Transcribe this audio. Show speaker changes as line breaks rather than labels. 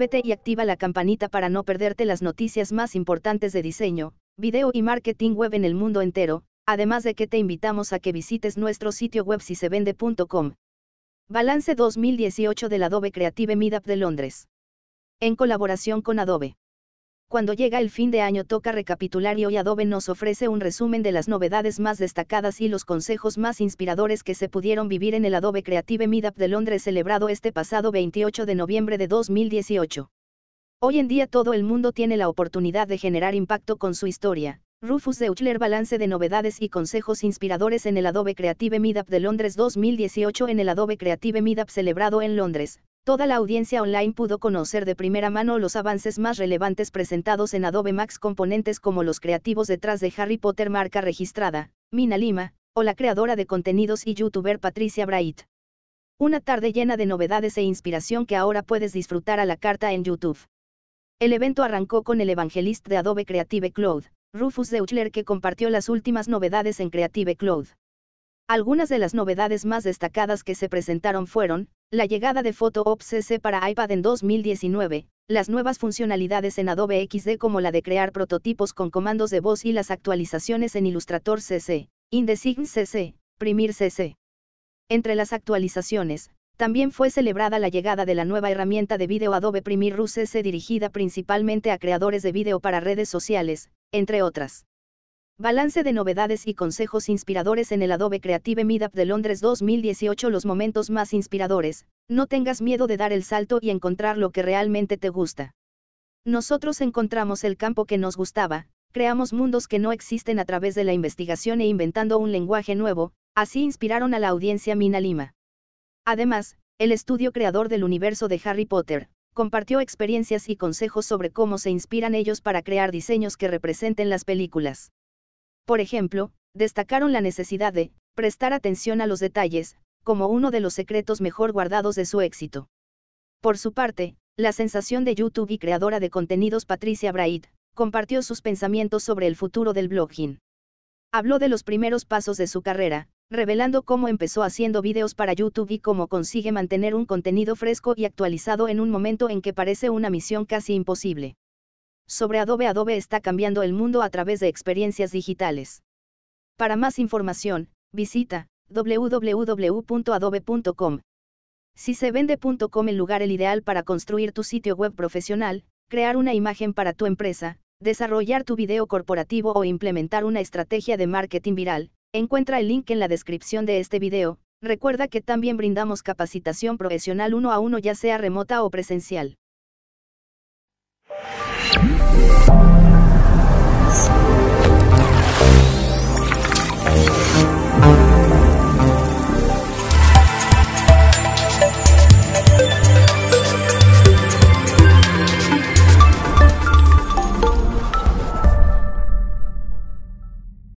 Suscríbete y activa la campanita para no perderte las noticias más importantes de diseño, video y marketing web en el mundo entero, además de que te invitamos a que visites nuestro sitio web si se vende.com. Balance 2018 del Adobe Creative Meetup de Londres. En colaboración con Adobe. Cuando llega el fin de año toca recapitular y hoy Adobe nos ofrece un resumen de las novedades más destacadas y los consejos más inspiradores que se pudieron vivir en el Adobe Creative Meetup de Londres celebrado este pasado 28 de noviembre de 2018. Hoy en día todo el mundo tiene la oportunidad de generar impacto con su historia. Rufus Deutschler Balance de novedades y consejos inspiradores en el Adobe Creative Meetup de Londres 2018 en el Adobe Creative Meetup celebrado en Londres, Toda la audiencia online pudo conocer de primera mano los avances más relevantes presentados en Adobe Max componentes como los creativos detrás de Harry Potter marca registrada, Mina Lima, o la creadora de contenidos y youtuber Patricia Bright. Una tarde llena de novedades e inspiración que ahora puedes disfrutar a la carta en YouTube. El evento arrancó con el evangelista de Adobe Creative Cloud, Rufus deuchler que compartió las últimas novedades en Creative Cloud. Algunas de las novedades más destacadas que se presentaron fueron, la llegada de Photo CC para iPad en 2019, las nuevas funcionalidades en Adobe XD como la de crear prototipos con comandos de voz y las actualizaciones en Illustrator CC, InDesign CC, Primir CC. Entre las actualizaciones, también fue celebrada la llegada de la nueva herramienta de video Adobe Premiere Rus CC dirigida principalmente a creadores de video para redes sociales, entre otras. Balance de novedades y consejos inspiradores en el Adobe Creative Meetup de Londres 2018 Los momentos más inspiradores, no tengas miedo de dar el salto y encontrar lo que realmente te gusta. Nosotros encontramos el campo que nos gustaba, creamos mundos que no existen a través de la investigación e inventando un lenguaje nuevo, así inspiraron a la audiencia Mina Lima. Además, el estudio creador del universo de Harry Potter, compartió experiencias y consejos sobre cómo se inspiran ellos para crear diseños que representen las películas. Por ejemplo, destacaron la necesidad de prestar atención a los detalles, como uno de los secretos mejor guardados de su éxito. Por su parte, la sensación de YouTube y creadora de contenidos Patricia Braid, compartió sus pensamientos sobre el futuro del blogging. Habló de los primeros pasos de su carrera, revelando cómo empezó haciendo videos para YouTube y cómo consigue mantener un contenido fresco y actualizado en un momento en que parece una misión casi imposible sobre Adobe. Adobe está cambiando el mundo a través de experiencias digitales. Para más información, visita www.adobe.com. Si se vende.com el lugar el ideal para construir tu sitio web profesional, crear una imagen para tu empresa, desarrollar tu video corporativo o implementar una estrategia de marketing viral, encuentra el link en la descripción de este video. Recuerda que también brindamos capacitación profesional uno a uno ya sea remota o presencial.